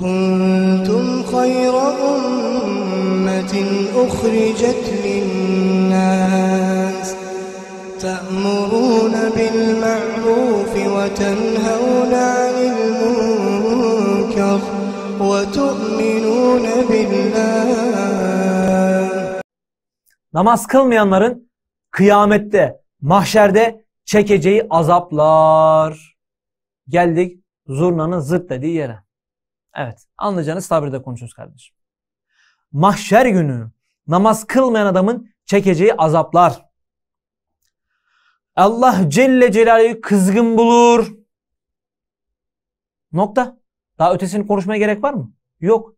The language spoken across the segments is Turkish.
كنتم خير أمة أخرجت للناس تأمرون بالمعروف وتنهون عن المنكر وتؤمنون بالله Namaz kılmayanların kıyamette, mahşerde çekeceği azaplar. Geldik zurnanın zırt dediği yere. Evet anlayacağınız tabirde konuşuyoruz kardeşim. Mahşer günü namaz kılmayan adamın çekeceği azaplar. Allah Celle Celaluhu kızgın bulur. Nokta. Daha ötesini konuşmaya gerek var mı? Yok.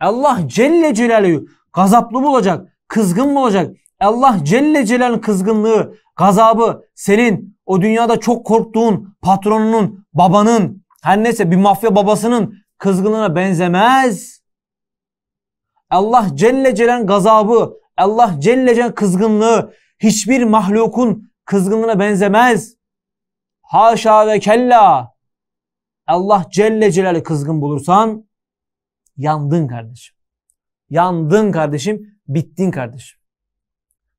Allah Celle Celaluhu gazaplı bulacak, Kızgın bulacak. Allah Celle Celal'in kızgınlığı, gazabı senin o dünyada çok korktuğun patronunun, babanın, her neyse bir mafya babasının kızgınlığına benzemez. Allah Celle Celen gazabı, Allah Celle Celen kızgınlığı hiçbir mahlukun kızgınlığına benzemez. Haşa ve kella. Allah Celle Celal'i kızgın bulursan yandın kardeşim. Yandın kardeşim, bittin kardeşim.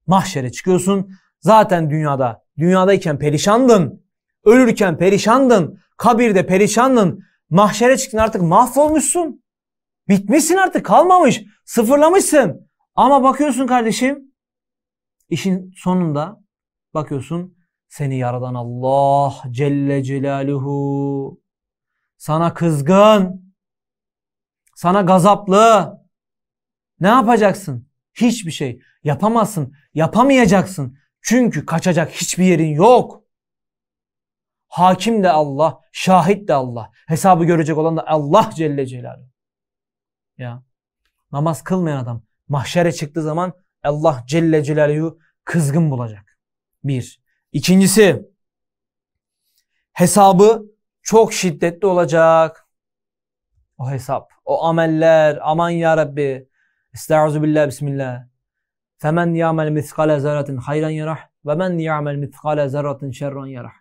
Mahşere çıkıyorsun. Zaten dünyada, dünyadayken perişandın. Ölürken perişandın, kabirde perişandın, mahşere çıktın artık mahvolmuşsun. Bitmişsin artık kalmamış, sıfırlamışsın. Ama bakıyorsun kardeşim, işin sonunda bakıyorsun seni yaradan Allah Celle Celaluhu sana kızgın, sana gazaplı. Ne yapacaksın? Hiçbir şey. Yapamazsın, yapamayacaksın. Çünkü kaçacak hiçbir yerin yok. Hakim de Allah, şahit de Allah. Hesabı görecek olan da Allah Celle Celaluhu. Ya namaz kılmayan adam mahşere çıktığı zaman Allah Celle Celaluhu kızgın bulacak. Bir. İkincisi hesabı çok şiddetli olacak. O hesap, o ameller, aman ya Rabbi. Estaizu billah, bismillah. Femen ya'mel miskale zerratin hayran yarah ve men ya'mel miskale zerratin şerran yarah.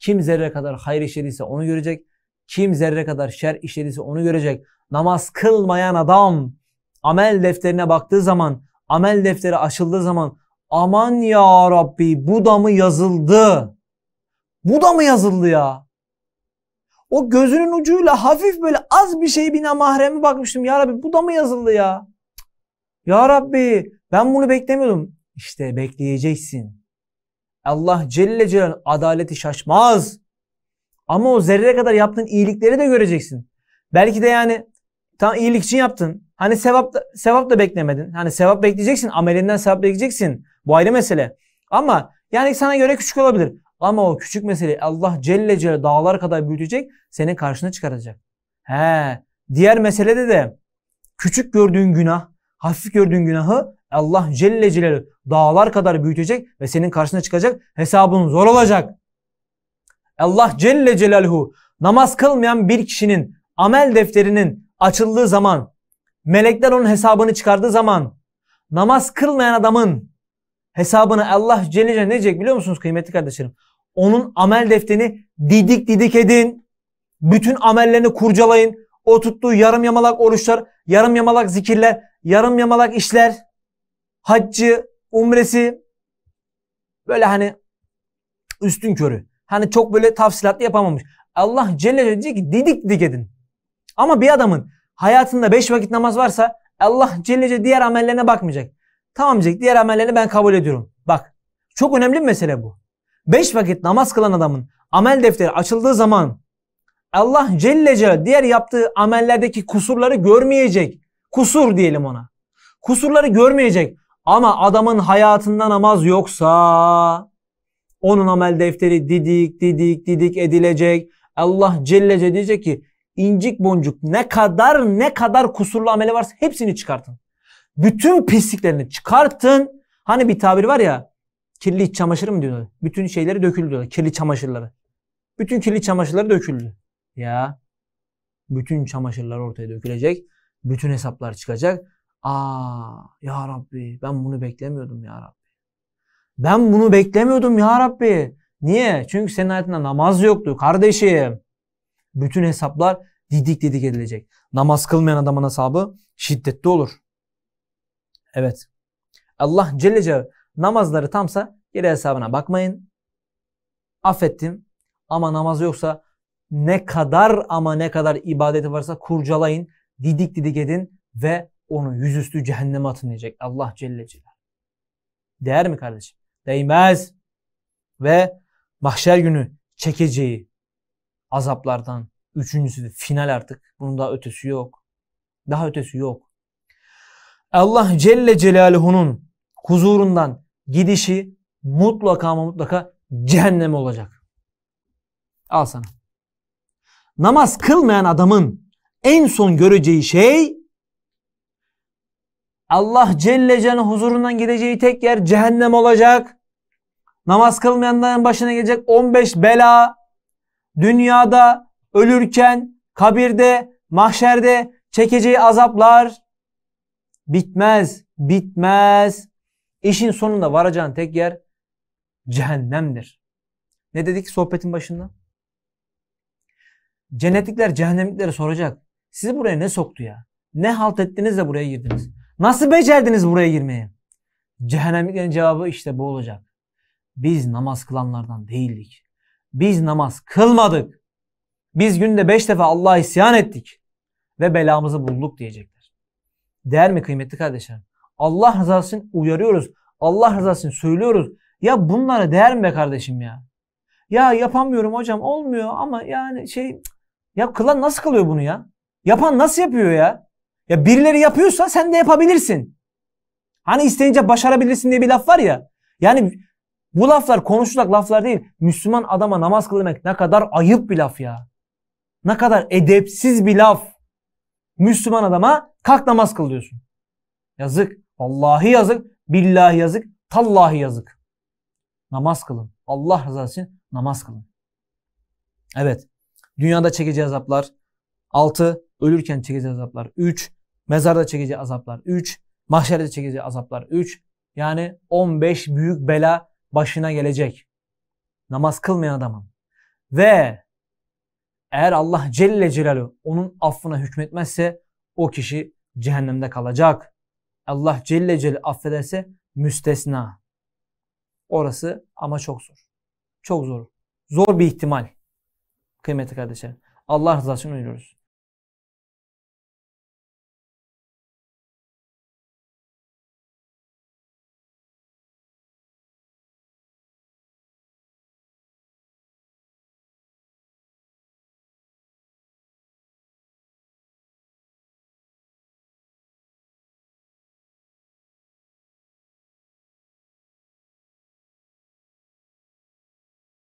Kim zerre kadar hayır işlediyse onu görecek. Kim zerre kadar şer işlediyse onu görecek. Namaz kılmayan adam amel defterine baktığı zaman, amel defteri açıldığı zaman aman ya Rabbi bu da mı yazıldı? Bu da mı yazıldı ya? O gözünün ucuyla hafif böyle az bir şey bina mahremi bakmıştım. Ya Rabbi bu da mı yazıldı ya? Ya Rabbi ben bunu beklemiyordum. İşte bekleyeceksin. Allah Celle Celal adaleti şaşmaz. Ama o zerre kadar yaptığın iyilikleri de göreceksin. Belki de yani tam iyilik için yaptın. Hani sevap da, sevap da beklemedin. Hani sevap bekleyeceksin. Amelinden sevap bekleyeceksin. Bu ayrı mesele. Ama yani sana göre küçük olabilir. Ama o küçük mesele Allah Celle Celle dağlar kadar büyütecek. Senin karşına çıkaracak. He. Diğer meselede de küçük gördüğün günah, hafif gördüğün günahı Allah Celle Celaluhu dağlar kadar büyütecek ve senin karşına çıkacak. Hesabın zor olacak. Allah Celle Celaluhu namaz kılmayan bir kişinin amel defterinin açıldığı zaman melekler onun hesabını çıkardığı zaman namaz kılmayan adamın hesabını Allah Celle Celaluhu ne diyecek biliyor musunuz kıymetli kardeşlerim? Onun amel defterini didik didik edin. Bütün amellerini kurcalayın. O tuttuğu yarım yamalak oruçlar, yarım yamalak zikirler, yarım yamalak işler haccı, umresi böyle hani üstün körü. Hani çok böyle tafsilatlı yapamamış. Allah Celle Celle diyor ki didik dik edin. Ama bir adamın hayatında beş vakit namaz varsa Allah Celle Celle diğer amellerine bakmayacak. Tamam diyecek diğer amellerini ben kabul ediyorum. Bak çok önemli bir mesele bu. Beş vakit namaz kılan adamın amel defteri açıldığı zaman Allah Celle Celle diğer yaptığı amellerdeki kusurları görmeyecek. Kusur diyelim ona. Kusurları görmeyecek. Ama adamın hayatında namaz yoksa onun amel defteri didik didik didik edilecek. Allah Cellece diyecek ki incik boncuk ne kadar ne kadar kusurlu ameli varsa hepsini çıkartın. Bütün pisliklerini çıkartın. Hani bir tabir var ya kirli iç çamaşırı mı diyorlar? Bütün şeyleri döküldü diyorlar. Kirli çamaşırları. Bütün kirli çamaşırları döküldü. Ya bütün çamaşırlar ortaya dökülecek. Bütün hesaplar çıkacak. Aa ya Rabbi ben bunu beklemiyordum ya Rabbi. Ben bunu beklemiyordum ya Rabbi. Niye? Çünkü senin hayatında namaz yoktu kardeşim. Bütün hesaplar didik didik edilecek. Namaz kılmayan adamın hesabı şiddetli olur. Evet. Allah Celle Celle namazları tamsa geri hesabına bakmayın. Affettim. Ama namaz yoksa ne kadar ama ne kadar ibadeti varsa kurcalayın. Didik didik edin ve onu yüzüstü cehenneme atın Allah Celle Celal. Değer mi kardeşim? Değmez. Ve mahşer günü çekeceği azaplardan üçüncüsü de final artık. Bunun daha ötesi yok. Daha ötesi yok. Allah Celle Celaluhu'nun huzurundan gidişi mutlaka ama mutlaka cehennem olacak. Al sana. Namaz kılmayan adamın en son göreceği şey Allah Celle Celle'nin huzurundan gideceği tek yer cehennem olacak. Namaz kılmayanların başına gelecek 15 bela. Dünyada, ölürken, kabirde, mahşerde çekeceği azaplar bitmez, bitmez. İşin sonunda varacağın tek yer cehennemdir. Ne dedik sohbetin başında? Cennetlikler cehennemliklere soracak. Sizi buraya ne soktu ya? Ne halt ettiniz de buraya girdiniz? Nasıl becerdiniz buraya girmeyi? Cehennemliklerin cevabı işte bu olacak. Biz namaz kılanlardan değildik. Biz namaz kılmadık. Biz günde beş defa Allah'a isyan ettik. Ve belamızı bulduk diyecekler. Değer mi kıymetli kardeşlerim? Allah rızası için uyarıyoruz. Allah rızası için söylüyoruz. Ya bunlara değer mi be kardeşim ya? Ya yapamıyorum hocam olmuyor ama yani şey ya kılan nasıl kılıyor bunu ya? Yapan nasıl yapıyor ya? Ya birileri yapıyorsa sen de yapabilirsin. Hani isteyince başarabilirsin diye bir laf var ya. Yani bu laflar konuşulacak laflar değil. Müslüman adama namaz kıl demek ne kadar ayıp bir laf ya. Ne kadar edepsiz bir laf. Müslüman adama kalk namaz kıl diyorsun. Yazık. Vallahi yazık. Billahi yazık. Tallahi yazık. Namaz kılın. Allah rızası için namaz kılın. Evet. Dünyada çekeceği azaplar. 6. Ölürken çekeceği azaplar. 3. Mezarda çekeceği azaplar 3. Mahşerde çekeceği azaplar 3. Yani 15 büyük bela başına gelecek. Namaz kılmayan adamın. Ve eğer Allah Celle Celaluhu onun affına hükmetmezse o kişi cehennemde kalacak. Allah Celle Celaluhu affederse müstesna. Orası ama çok zor. Çok zor. Zor bir ihtimal. Kıymetli kardeşlerim. Allah rızası için uyuyoruz.